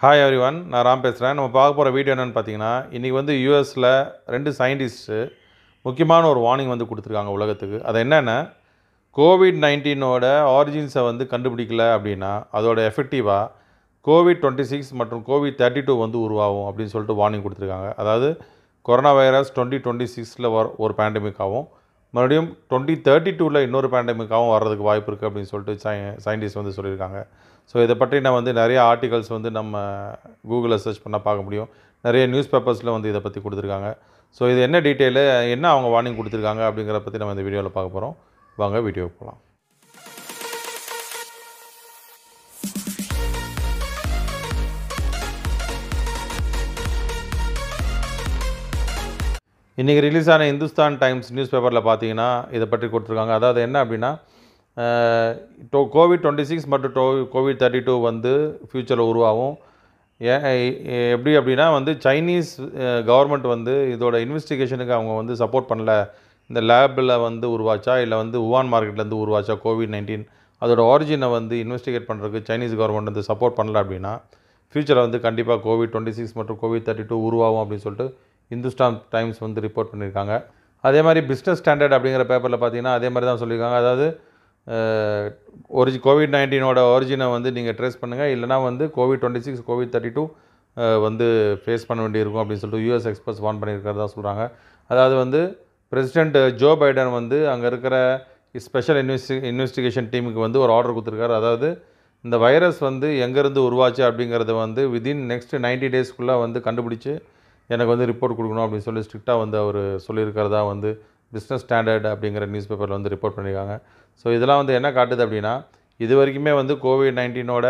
hi every one நான் ராம் பேசுகிறேன் நம்ம பார்க்க போகிற வீடியோ என்னென்னு பார்த்தீங்கன்னா இன்றைக்கி வந்து யூஎஸில் ரெண்டு சயின்டிஸ்ட்டு முக்கியமான ஒரு வார்னிங் வந்து கொடுத்துருக்காங்க உலகத்துக்கு அது என்னென்ன கோவிட் நைன்டீனோட ஆரிஜின்ஸை வந்து கண்டுபிடிக்கல அப்படின்னா அதோட எஃபெக்டிவாக கோவிட் டுவெண்ட்டி சிக்ஸ் மற்றும் கோவிட் தேர்ட்டி டூ வந்து உருவாகும் அப்படின்னு சொல்லிட்டு வார்னிங் கொடுத்துருக்காங்க அதாவது கொரோனா வைரஸ் டுவெண்ட்டி டுவெண்ட்டி சிக்ஸில் ஒரு பேண்டமிக் ஆகும் மறுபடியும் டுவெண்ட்டி தேர்ட்டி டூவில் இன்னொரு பேண்டமிக்காகவும் வர்றதுக்கு வாய்ப்பு இருக்குது அப்படின்னு சொல்லிட்டு சை சயின்டிஸ்ட் வந்து சொல்லியிருக்காங்க ஸோ இதை பற்றி நான் வந்து நிறைய ஆர்டிகல்ஸ் வந்து நம்ம கூகுளில் சர்ச் பண்ணால் பார்க்க முடியும் நிறைய நியூஸ் பேப்பர்ஸில் வந்து இதை பற்றி கொடுத்துருக்காங்க ஸோ இது என்ன டீட்டெயிலு என்ன அவங்க வார்னிங் கொடுத்துருக்காங்க அப்படிங்கிற பற்றி நம்ம இந்த வீடியோவில் பார்க்க போகிறோம் வாங்க வீடியோவுக்கு போகலாம் இன்றைக்கி ரிலீஸ் ஆன இந்துஸ்தான் டைம்ஸ் நியூஸ் பேப்பரில் பார்த்தீங்கன்னா இதை பற்றி கொடுத்துருக்காங்க அதாவது என்ன அப்படின்னா டோ கோவிட் டுவெண்ட்டி சிக்ஸ் மற்றும் டோ கோவிட் தேர்ட்டி டூ வந்து ஃப்யூச்சரில் உருவாகும் எப்படி அப்படின்னா வந்து சைனீஸ் கவர்மெண்ட் வந்து இதோட இன்வெஸ்டிகேஷனுக்கு அவங்க வந்து சப்போர்ட் பண்ணல இந்த லேபில் வந்து உருவாச்சா இல்லை வந்து உவான் மார்க்கெட்லேருந்து உருவாச்சா கோவிட் நைன்டீன் அதோட ஆரிஜினை வந்து இன்வெஸ்டிகேட் பண்ணுறதுக்கு சைனீஸ் கவர்மெண்ட் வந்து சப்போர்ட் பண்ணல அப்படின்னா ஃப்யூச்சரில் வந்து கண்டிப்பாக கோவிட் டுவெண்ட்டி சிக்ஸ் மற்றும் கோவிட் தேர்ட்டி டூ உருவாகும் அப்படின்னு சொல்லிட்டு இந்துஸ்தான் டைம்ஸ் வந்து ரிப்போர்ட் பண்ணியிருக்காங்க அதே மாதிரி பிஸ்னஸ் ஸ்டாண்டர்ட் அப்படிங்கிற பேப்பரில் பார்த்தீங்கன்னா அதே மாதிரி தான் சொல்லியிருக்காங்க அதாவது ஒரிஜி கோவிட் நைன்டீனோட ஒரிஜினை வந்து நீங்கள் ட்ரேஸ் பண்ணுங்கள் இல்லைனா வந்து COVID twenty six COVID thirty two வந்து ஃபேஸ் பண்ண வேண்டியிருக்கும் அப்படின்னு சொல்லிட்டு யூஎஸ் எக்ஸ்பிரஸ் வான் பண்ணியிருக்கிறதா சொல்கிறாங்க அதாவது வந்து பிரசிடென்ட் ஜோ பைடன் வந்து அங்கே இருக்கிற ஸ்பெஷல் இன்வெஸ்டி இன்வெஸ்டிகேஷன் டீமுக்கு வந்து ஒரு ஆர்டர் கொடுத்துருக்காரு அதாவது இந்த வைரஸ் வந்து எங்கேருந்து உருவாச்சு அப்படிங்கிறத வந்து விதின் நெக்ஸ்ட் நைன்டி டேஸ்க்குள்ளே வந்து கண்டுபிடிச்சி எனக்கு வந்து ரிப்போர்ட் கொடுக்கணும் அப்படின்னு சொல்லி ஸ்ட்ரிக்டாக வந்து அவர் சொல்லியிருக்கிறதா வந்து பிஸ்னஸ் ஸ்டாண்டர்ட் அப்படிங்கிற நியூஸ் பேப்பரில் வந்து ரிப்போர்ட் பண்ணியிருக்காங்க ஸோ இதெல்லாம் வந்து என்ன காட்டுது அப்படின்னா இது வரைக்குமே வந்து கோவிட் நைன்டீனோட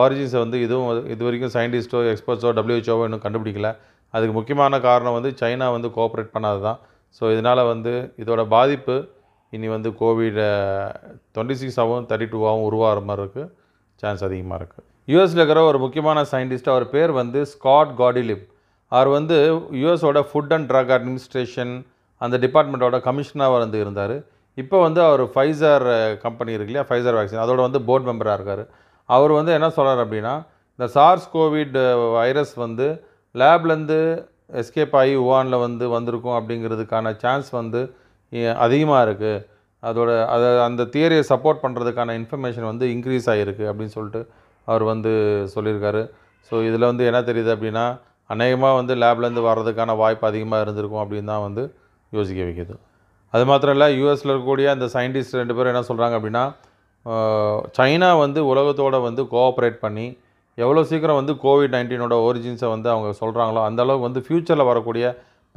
ஆரிஜின்ஸை வந்து இதுவும் இது வரைக்கும் சயின்டிஸ்ட்டோ எக்ஸ்பர்ட்ஸோ டபிள்யூஹெச்ஓ இன்னும் கண்டுபிடிக்கல அதுக்கு முக்கியமான காரணம் வந்து சைனா வந்து கோஆப்ரேட் பண்ணாது தான் ஸோ இதனால் வந்து இதோட பாதிப்பு இனி வந்து கோவிட டுவெண்ட்டி சிக்ஸாகவும் தேர்ட்டி டூவாகவும் உருவாகிற மாதிரி இருக்குது சான்ஸ் அதிகமாக இருக்குது யூஎஸில் இருக்கிற ஒரு முக்கியமான சயின்டிஸ்ட் அவர் பேர் வந்து ஸ்காட் காடிலிப் அவர் வந்து யூஎஸோட ஃபுட் அண்ட் ட்ரக் அட்மினிஸ்ட்ரேஷன் அந்த டிபார்ட்மெண்ட்டோட கமிஷனாக வந்து இருந்தார் இப்போ வந்து அவர் ஃபைசர் கம்பெனி இருக்கு இல்லையா ஃபைசர் வேக்சின் அதோட வந்து போர்ட் மெம்பராக இருக்கார் அவர் வந்து என்ன சொல்கிறார் அப்படின்னா இந்த சார்ஸ் கோவிட் வைரஸ் வந்து லேப்லேருந்து எஸ்கேப் ஆகி உவானில் வந்து வந்திருக்கும் அப்படிங்கிறதுக்கான சான்ஸ் வந்து அதிகமாக இருக்குது அதோட அதை அந்த தியரியை சப்போர்ட் பண்ணுறதுக்கான இன்ஃபர்மேஷன் வந்து இன்க்ரீஸ் ஆகிருக்கு அப்படின்னு சொல்லிட்டு அவர் வந்து சொல்லியிருக்காரு ஸோ இதில் வந்து என்ன தெரியுது அப்படின்னா அநேகமாக வந்து லேப்லேருந்து வர்றதுக்கான வாய்ப்பு அதிகமாக இருந்திருக்கும் அப்படின்னு தான் வந்து யோசிக்க வைக்கிது அது மாத்திரம் இல்லை யூஎஸில் இருக்கக்கூடிய அந்த சயின்டிஸ்ட் ரெண்டு பேரும் என்ன சொல்கிறாங்க அப்படின்னா சைனா வந்து உலகத்தோடு வந்து கோஆப்ரேட் பண்ணி எவ்வளோ சீக்கிரம் வந்து கோவிட் நைன்டீனோட ஒரிஜின்ஸை வந்து அவங்க சொல்கிறாங்களோ அந்தளவுக்கு வந்து ஃப்யூச்சரில் வரக்கூடிய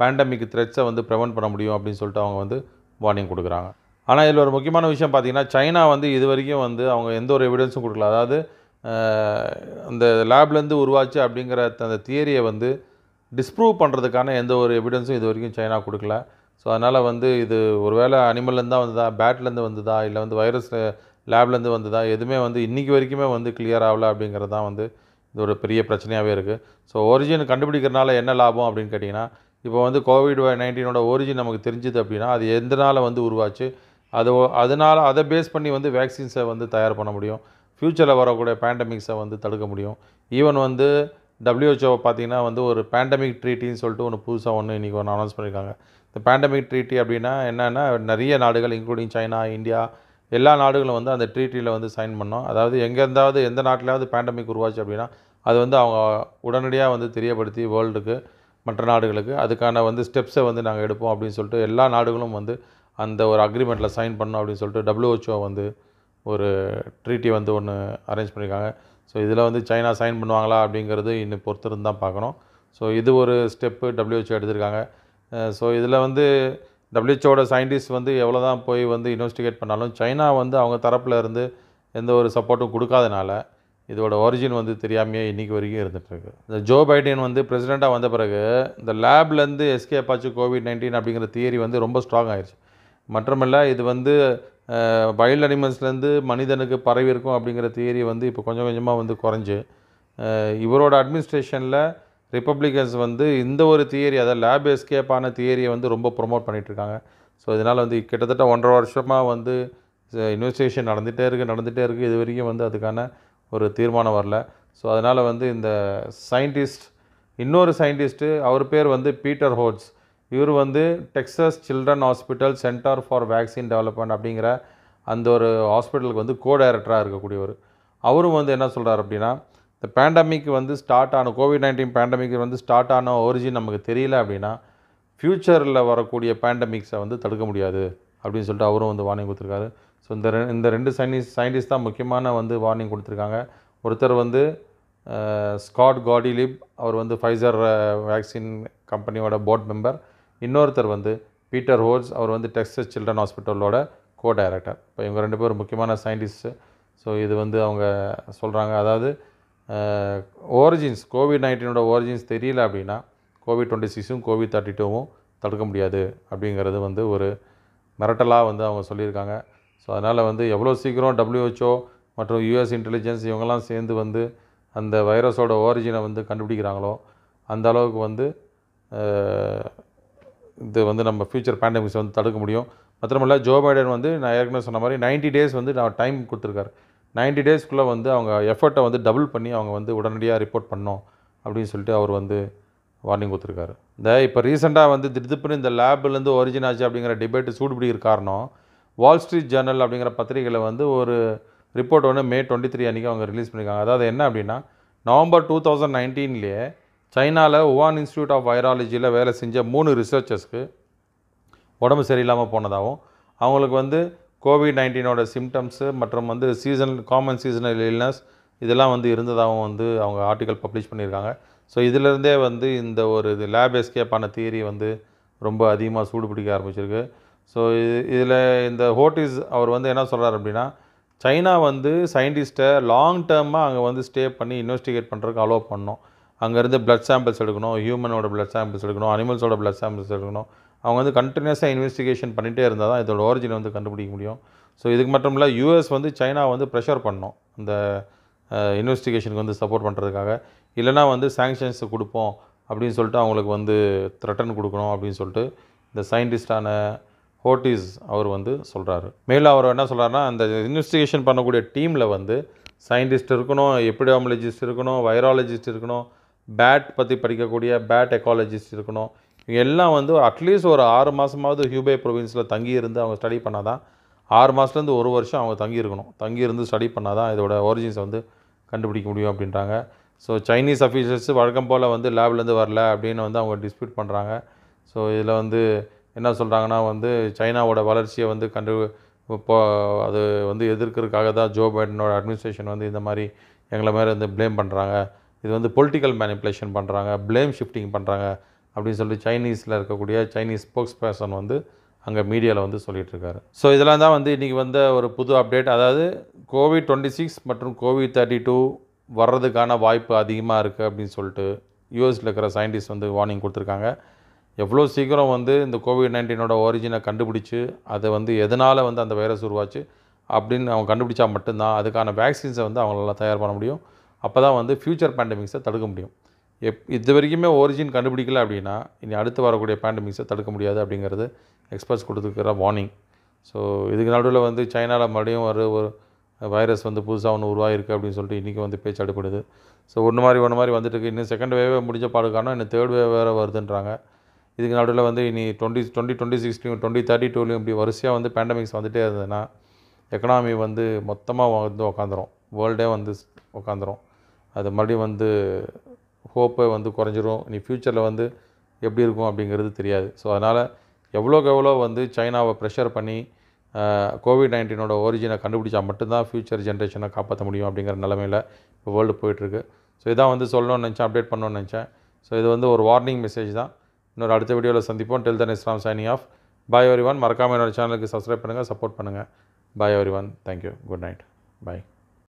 பேண்டமிக் த்ரெட்ஸை வந்து ப்ரிவெண்ட் பண்ண முடியும் அப்படின்னு சொல்லிட்டு அவங்க வந்து வார்னிங் கொடுக்குறாங்க ஆனால் இதில் ஒரு முக்கியமான விஷயம் பார்த்திங்கன்னா சைனா வந்து இது வரைக்கும் வந்து அவங்க எந்த ஒரு எவிடன்ஸும் கொடுக்கல அதாவது அந்த லேப்லேருந்து உருவாச்சு அப்படிங்கிற அந்த தியரியை வந்து டிஸ்ப்ரூவ் பண்ணுறதுக்கான எந்த ஒரு எவிடன்ஸும் இது வரைக்கும் சைனா கொடுக்கல ஸோ அதனால் வந்து இது ஒரு வேளை அனிமல்லேருந்து தான் வந்ததா பேட்லேருந்து வந்ததா இல்லை வந்து வைரஸ் லேப்லேருந்து வந்ததா எதுவுமே வந்து இன்றைக்கி வரைக்குமே வந்து கிளியர் ஆகலை அப்படிங்கிறது தான் வந்து இது ஒரு பெரிய பிரச்சனையாகவே இருக்குது ஸோ ஒரிஜின் கண்டுபிடிக்கிறனால என்ன லாபம் அப்படின்னு கேட்டிங்கன்னா இப்போ வந்து கோவிட் நைன்டீனோட ஒரிஜின் நமக்கு தெரிஞ்சுது அப்படின்னா அது எந்த வந்து உருவாச்சு அது அதனால் அதை பேஸ் பண்ணி வந்து வேக்சின்ஸை வந்து தயார் பண்ண முடியும் ஃப்யூச்சரில் வரக்கூடிய பேண்டமிக்ஸை வந்து தடுக்க முடியும் ஈவன் வந்து டபிள்யூஹெச்ஓ பார்த்திங்கன்னா வந்து ஒரு பேண்டமிக் ட்ரீட்டின்னு சொல்லிட்டு ஒன்று புதுசாக ஒன்று இன்றைக்கி ஒன்று அனௌன்ஸ் பண்ணியிருக்காங்க இந்த பேண்டமிக் ட்ரீட்டி அப்படின்னா என்னென்னா நிறைய நாடுகள் இன்க்ளூடிங் சைனா இந்தியா எல்லா நாடுகளும் வந்து அந்த ட்ரீட்டியில் வந்து சைன் பண்ணோம் அதாவது எங்கேருந்தாவது எந்த நாட்டிலாவது பேண்டமிக் உருவாச்சு அப்படின்னா அது வந்து அவங்க உடனடியாக வந்து தெரியப்படுத்தி வேர்ல்டுக்கு மற்ற நாடுகளுக்கு அதுக்கான வந்து ஸ்டெப்ஸை வந்து நாங்கள் எடுப்போம் அப்படின்னு சொல்லிட்டு எல்லா நாடுகளும் வந்து அந்த ஒரு அக்ரிமெண்ட்டில் சைன் பண்ணோம் அப்படின்னு சொல்லிட்டு டபிள்யூஹெச்ஓ வந்து ஒரு ட்ரீட்டி வந்து ஒன்று அரேஞ்ச் பண்ணியிருக்காங்க ஸோ இதில் வந்து சைனா சைன் பண்ணுவாங்களா அப்படிங்கிறது இன்னும் பொறுத்திருந்து தான் பார்க்கணும் ஸோ இது ஒரு ஸ்டெப்பு டபிள்யூஹெச்ஓ எடுத்திருக்காங்க ஸோ இதில் வந்து டபிள்யூஹெச்ஓட சயின்டிஸ்ட் வந்து எவ்வளோ தான் போய் வந்து இன்வெஸ்டிகேட் பண்ணாலும் சைனா வந்து அவங்க தரப்பில் இருந்து எந்த ஒரு சப்போர்ட்டும் கொடுக்காதனால இதோட ஒரிஜின் வந்து தெரியாமையே இன்றைக்கி வரைக்கும் இருந்துகிட்ருக்கு இந்த ஜோ பைடன் வந்து பிரசிடெண்ட்டாக வந்த பிறகு இந்த லேப்லேருந்து எஸ்கே அப்பாச்சு கோவிட் நைன்டீன் அப்படிங்கிற தியரி வந்து ரொம்ப ஸ்ட்ராங் ஆகிடுச்சு மற்றமல்ல இது வந்து வைல்ட் அனிமல்ஸ்லேருந்து மனிதனுக்கு பரவி இருக்கும் அப்படிங்கிற தியரி வந்து இப்போ கொஞ்சம் கொஞ்சமாக வந்து குறைஞ்சு இவரோட அட்மினிஸ்ட்ரேஷனில் ரிப்பப்ளிகன்ஸ் வந்து இந்த ஒரு தியரி அதாவது லேப் எஸ்கேப்பான தியரியை வந்து ரொம்ப ப்ரொமோட் இருக்காங்க ஸோ இதனால் வந்து கிட்டத்தட்ட ஒன்றரை வருஷமாக வந்து இன்வெஸ்டிகேஷன் நடந்துகிட்டே இருக்குது நடந்துகிட்டே இருக்குது இது வரைக்கும் வந்து அதுக்கான ஒரு தீர்மானம் வரல ஸோ அதனால் வந்து இந்த சயின்டிஸ்ட் இன்னொரு சயின்டிஸ்ட்டு அவர் பேர் வந்து பீட்டர் ஹோட்ஸ் இவர் வந்து Texas children hospital center for vaccine development அப்படிங்கிற அந்த ஒரு ஹாஸ்பிட்டலுக்கு வந்து கோ டைரக்டராக இருக்கக்கூடியவர் அவரும் வந்து என்ன சொல்கிறார் அப்படின்னா இந்த பேண்டமிக் வந்து ஸ்டார்ட் ஆன கோவிட் நைன்டீன் பேண்டமிக் வந்து ஸ்டார்ட் ஆன ஒரிஜின் நமக்கு தெரியல அப்படின்னா ஃப்யூச்சரில் வரக்கூடிய பேண்டமிக்ஸை வந்து தடுக்க முடியாது அப்படின்னு சொல்லிட்டு அவரும் வந்து வார்னிங் கொடுத்துருக்காரு ஸோ இந்த ரெ இந்த ரெண்டு சயின்டிஸ்ட் சயின்டிஸ்ட் தான் முக்கியமான வந்து வார்னிங் கொடுத்துருக்காங்க ஒருத்தர் வந்து ஸ்காட் காடிலிப் அவர் வந்து ஃபைசர் வேக்சின் கம்பெனியோட போர்ட் மெம்பர் இன்னொருத்தர் வந்து பீட்டர் ஹோல்ஸ் அவர் வந்து டெக்ஸஸ் சில்ட்ரன் ஹாஸ்பிட்டலோட கோ டைரக்டர் இப்போ இவங்க ரெண்டு பேரும் முக்கியமான சயின்டிஸ்ட்டு ஸோ இது வந்து அவங்க சொல்கிறாங்க அதாவது ஓரிஜின்ஸ் கோவிட் நைன்டீனோட ஓரிஜின்ஸ் தெரியல அப்படின்னா கோவிட் டுவெண்ட்டி சிக்ஸும் கோவிட் தேர்ட்டி டூவும் தடுக்க முடியாது அப்படிங்கிறது வந்து ஒரு மிரட்டலாக வந்து அவங்க சொல்லியிருக்காங்க ஸோ அதனால் வந்து எவ்வளோ சீக்கிரம் டபிள்யூஹெச்ஓ மற்றும் யூஎஸ் இன்டெலிஜென்ஸ் இவங்கெல்லாம் சேர்ந்து வந்து அந்த வைரஸோட ஓரிஜினை வந்து கண்டுபிடிக்கிறாங்களோ அந்த அளவுக்கு வந்து இது வந்து நம்ம ஃபியூச்சர் பேண்டமிக்ஸ் வந்து தடுக்க முடியும் மாத்திரமல்ல ஜோ பைடன் வந்து நான் ஏற்கனவே சொன்ன மாதிரி நைன்டி டேஸ் வந்து நான் டைம் கொடுத்துருக்காரு நைன்டி டேஸ்க்குள்ளே வந்து அவங்க எஃபர்ட்டை வந்து டபுள் பண்ணி அவங்க வந்து உடனடியாக ரிப்போர்ட் பண்ணோம் அப்படின்னு சொல்லிட்டு அவர் வந்து வார்னிங் கொடுத்துருக்காரு இந்த இப்போ ரீசெண்டாக வந்து திடுப்புன்னு இந்த லேப்லேருந்து ஒரிஜின் ஆச்சு அப்படிங்கிற டிபேட்டு சூடுபிடிக்கிற காரணம் வால் ஸ்ட்ரீட் ஜேர்னல் அப்படிங்கிற பத்திரிகையில் வந்து ஒரு ரிப்போர்ட் ஒன்று மே டுவெண்ட்டி த்ரீ அன்றைக்கி அவங்க ரிலீஸ் பண்ணியிருக்காங்க அதாவது என்ன அப்படின்னா நவம்பர் டூ தௌசண்ட் நைன்டீன்லேயே சைனாவில் உவான் இன்ஸ்டியூட் ஆஃப் வைரலஜியில் வேலை செஞ்ச மூணு ரிசர்ச்சர்ஸ்க்கு உடம்பு சரியில்லாமல் போனதாகவும் அவங்களுக்கு வந்து கோவிட் நைன்டீனோட சிம்டம்ஸு மற்றும் வந்து சீசன் காமன் சீசனல் இல்னஸ் இதெல்லாம் வந்து இருந்ததாகவும் வந்து அவங்க ஆர்டிக்கல் பப்ளிஷ் பண்ணியிருக்காங்க ஸோ இதிலிருந்தே வந்து இந்த ஒரு இது லேப் எஸ்கேப்பான தியரி வந்து ரொம்ப அதிகமாக சூடு பிடிக்க ஆரம்பிச்சிருக்கு ஸோ இது இதில் இந்த ஹோட்டிஸ் அவர் வந்து என்ன சொல்கிறார் அப்படின்னா சைனா வந்து சயின்டிஸ்ட்டை லாங் டேர்மாக அங்கே வந்து ஸ்டே பண்ணி இன்வெஸ்டிகேட் பண்ணுறதுக்கு அலோவ் பண்ணோம் அங்கேருந்து பிளட் சாம்பிள்ஸ் எடுக்கணும் ஹியூமனோட பிளட் சாம்பிள்ஸ் எடுக்கணும் அனிமல்ஸோட பிளட் சாம்பிள்ஸ் எடுக்கணும் அவங்க வந்து கண்டினியூஸாக இன்வெஸ்டிகேஷன் பண்ணிகிட்டே இருந்தால் தான் இதோட ஒரிஜின் வந்து கண்டுபிடிக்க முடியும் ஸோ இதுக்கு மட்டும் இல்லை யூஎஸ் வந்து சைனா வந்து ப்ரெஷர் பண்ணோம் இந்த இன்வெஸ்டிகேஷனுக்கு வந்து சப்போர்ட் பண்ணுறதுக்காக இல்லைனா வந்து சாங்ஷன்ஸ் கொடுப்போம் அப்படின்னு சொல்லிட்டு அவங்களுக்கு வந்து த்ரெட்டன் கொடுக்கணும் அப்படின்னு சொல்லிட்டு இந்த சயின்டிஸ்டான ஹோட்டிஸ் அவர் வந்து சொல்கிறாரு மேலும் அவர் என்ன சொல்கிறாருன்னா அந்த இன்வெஸ்டிகேஷன் பண்ணக்கூடிய டீமில் வந்து சயின்டிஸ்ட் இருக்கணும் எபிடாமலஜிஸ்ட் இருக்கணும் வைராலஜிஸ்ட் இருக்கணும் பேட் பற்றி படிக்கக்கூடிய பேட் எக்காலஜிஸ்ட் இருக்கணும் எல்லாம் வந்து அட்லீஸ்ட் ஒரு ஆறு மாதமாவது ஹியூபே ப்ரொவின்ஸில் தங்கியிருந்து அவங்க ஸ்டடி பண்ணால் தான் ஆறு மாதத்துலேருந்து ஒரு வருஷம் அவங்க தங்கியிருக்கணும் தங்கியிருந்து ஸ்டடி பண்ணால் தான் இதோட ஒரிஜின்ஸை வந்து கண்டுபிடிக்க முடியும் அப்படின்றாங்க ஸோ சைனீஸ் அஃபீஷியல்ஸ் வழக்கம் போல் வந்து லேப்லேருந்து வரல அப்படின்னு வந்து அவங்க டிஸ்பியூட் பண்ணுறாங்க ஸோ இதில் வந்து என்ன சொல்கிறாங்கன்னா வந்து சைனாவோட வளர்ச்சியை வந்து கண்டு இப்போ அது வந்து எதிர்க்கிறதுக்காக தான் ஜோ பைடனோட அட்மினிஸ்ட்ரேஷன் வந்து இந்த மாதிரி எங்களை மேலே வந்து ப்ளேம் பண்ணுறாங்க இது வந்து பொலிட்டிக்கல் மேனிப்புலேஷன் பண்ணுறாங்க ப்ளேம் ஷிஃப்டிங் பண்ணுறாங்க அப்படின்னு சொல்லிட்டு சைனீஸில் இருக்கக்கூடிய சைனீஸ் ஸ்போக்ஸ் பர்சன் வந்து அங்கே மீடியாவில் வந்து சொல்லிகிட்ருக்காரு ஸோ இதெல்லாம் தான் வந்து இன்றைக்கி வந்த ஒரு புது அப்டேட் அதாவது கோவிட் டுவெண்ட்டி சிக்ஸ் மற்றும் கோவிட் தேர்ட்டி டூ வர்றதுக்கான வாய்ப்பு அதிகமாக இருக்குது அப்படின்னு சொல்லிட்டு யூஎஸில் இருக்கிற சயின்டிஸ்ட் வந்து வார்னிங் கொடுத்துருக்காங்க எவ்வளோ சீக்கிரம் வந்து இந்த கோவிட் நைன்டீனோட ஒரிஜினை கண்டுபிடிச்சி அதை வந்து எதனால் வந்து அந்த வைரஸ் உருவாச்சு அப்படின்னு அவங்க கண்டுபிடிச்சா மட்டும்தான் அதுக்கான வேக்சின்ஸை வந்து அவங்களால தயார் பண்ண முடியும் அப்போ தான் வந்து ஃப்யூச்சர் பேண்டமிக்ஸை தடுக்க முடியும் எப் இது வரைக்குமே ஒரிஜின் கண்டுபிடிக்கல அப்படின்னா இனி அடுத்து வரக்கூடிய பேண்டமிக்ஸை தடுக்க முடியாது அப்படிங்கிறது எக்ஸ்பர்ட்ஸ் கொடுத்துருக்கிற வார்னிங் ஸோ இதுக்கு நடுவில் வந்து சைனாவில் மறுபடியும் ஒரு ஒரு வைரஸ் வந்து புதுசாக ஒன்று உருவாகிருக்கு அப்படின்னு சொல்லிட்டு இன்றைக்கி வந்து பேச்சு அடிப்படுது ஸோ ஒன்று மாதிரி ஒன்று மாதிரி வந்துட்டுருக்கு இன்னும் செகண்ட் வேவே முடிஞ்ச பாடு காரணம் இன்னும் தேர்ட் வேவ் வேறு வருதுன்றாங்க இதுக்கு நடுவில் வந்து இனி டுவெண்ட்டி டுவெண்ட்டி டுவெண்ட்டி சிக்ஸ்லையும் டுவெண்ட்டி தேர்ட்டி டூலையும் இப்படி வரிசையாக வந்து பேண்டமிக்ஸ் வந்துகிட்டே இருந்ததுன்னா எக்கனாமி வந்து மொத்தமாக வந்து உக்காந்துரும் வேர்ல்டே வந்து உக்காந்துரும் அது மறுபடியும் வந்து ஹோப்பை வந்து குறைஞ்சிரும் நீ ஃப்யூச்சரில் வந்து எப்படி இருக்கும் அப்படிங்கிறது தெரியாது ஸோ அதனால் எவ்வளோக்கு எவ்வளோ வந்து சைனாவை ப்ரெஷர் பண்ணி கோவிட் நைன்டீனோட ஒரிஜினை கண்டுபிடிச்சா மட்டும்தான் ஃப்யூச்சர் ஜென்ரேஷனை காப்பாற்ற முடியும் அப்படிங்கிற நிலமையில் இப்போ வேர்ல்டு போயிட்டுருக்கு ஸோ இதான் வந்து சொல்லணும்னு நினச்சேன் அப்டேட் பண்ணணும்னு நினச்சேன் ஸோ இது வந்து ஒரு வார்னிங் மெசேஜ் தான் இன்னொரு அடுத்த வீடியோவில் சந்திப்போம் டெல் தன் இஸ்லாம் சைனிங் ஆஃப் பாய் ஒன் மறக்காமல் என்னோடய சேனலுக்கு சப்ஸ்கிரைப் பண்ணுங்கள் சப்போர்ட் பண்ணுங்கள் bye everyone thank you good night பாய்